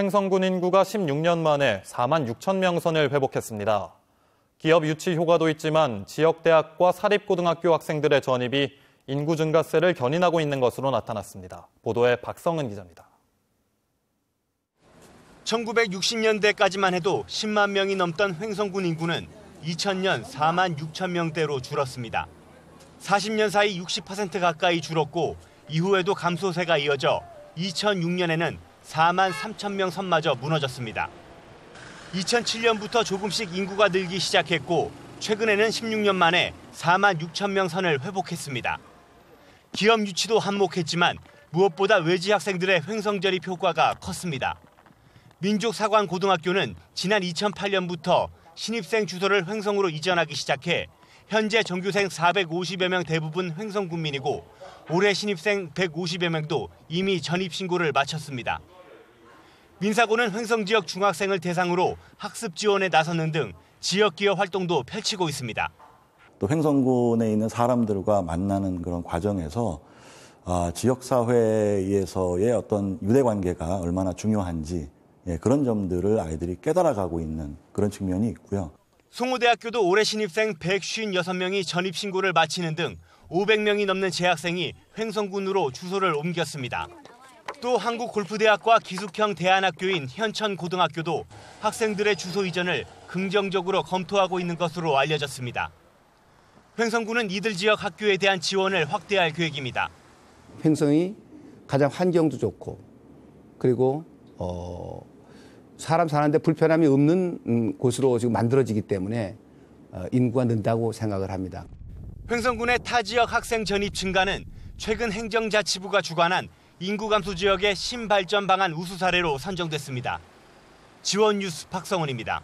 행성군 인구가 16년 만에 4만 6천 명 선을 회복했습니다. 기업 유치 효과도 있지만 지역 대학과 사립고등학교 학생들의 전입이 인구 증가세를 견인하고 있는 것으로 나타났습니다. 보도에 박성은 기자입니다. 1960년대까지만 해도 10만 명이 넘던 횡성군 인구는 2000년 4만 6천 명대로 줄었습니다. 40년 사이 60% 가까이 줄었고 이후에도 감소세가 이어져 2006년에는 4만 3천 명 선마저 무너졌습니다. 2007년부터 조금씩 인구가 늘기 시작했고 최근에는 16년 만에 4만 6천 명 선을 회복했습니다. 기업 유치도 한몫했지만 무엇보다 외지 학생들의 횡성절이 효과가 컸습니다. 민족사관 고등학교는 지난 2008년부터 신입생 주소를 횡성으로 이전하기 시작해 현재 전교생 450여 명 대부분 횡성 군민이고 올해 신입생 150여 명도 이미 전입 신고를 마쳤습니다. 민사고는 횡성 지역 중학생을 대상으로 학습 지원에 나서는 등 지역 기업 활동도 펼치고 있습니다. 또 횡성군에 있는 사람들과 만나는 그런 과정에서 아, 지역 사회에서의 어떤 유대 관계가 얼마나 중요한지 예, 그런 점들을 아이들이 깨달아가고 있는 그런 측면이 있고요. 송우대학교도 올해 신입생 156명이 전입 신고를 마치는 등 500명이 넘는 재학생이 횡성군으로 주소를 옮겼습니다. 또 한국골프대학과 기숙형 대안학교인 현천고등학교도 학생들의 주소 이전을 긍정적으로 검토하고 있는 것으로 알려졌습니다. 횡성군은 이들 지역 학교에 대한 지원을 확대할 계획입니다. 횡성이 가장 환경도 좋고 그리고 어 사람 사는데 불편함이 없는 음, 곳으로 지금 만들어지기 때문에 어, 인구가 는다고 생각을 합니다. 횡성군의 타 지역 학생 전입 증가는 최근 행정자치부가 주관한 인구 감소 지역의 신발전 방안 우수 사례로 선정됐습니다. 지원 뉴스 박성훈입니다.